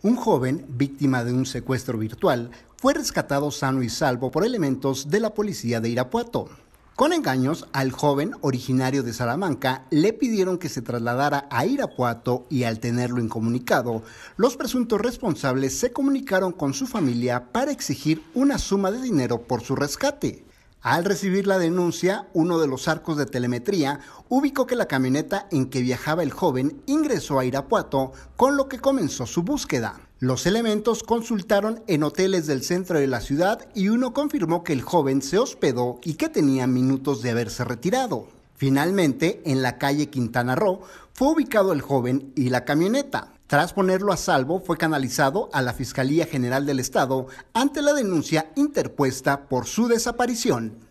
Un joven, víctima de un secuestro virtual, fue rescatado sano y salvo por elementos de la policía de Irapuato. Con engaños, al joven originario de Salamanca le pidieron que se trasladara a Irapuato y al tenerlo incomunicado, los presuntos responsables se comunicaron con su familia para exigir una suma de dinero por su rescate. Al recibir la denuncia, uno de los arcos de telemetría ubicó que la camioneta en que viajaba el joven ingresó a Irapuato, con lo que comenzó su búsqueda. Los elementos consultaron en hoteles del centro de la ciudad y uno confirmó que el joven se hospedó y que tenía minutos de haberse retirado. Finalmente, en la calle Quintana Roo fue ubicado el joven y la camioneta. Tras ponerlo a salvo, fue canalizado a la Fiscalía General del Estado ante la denuncia interpuesta por su desaparición.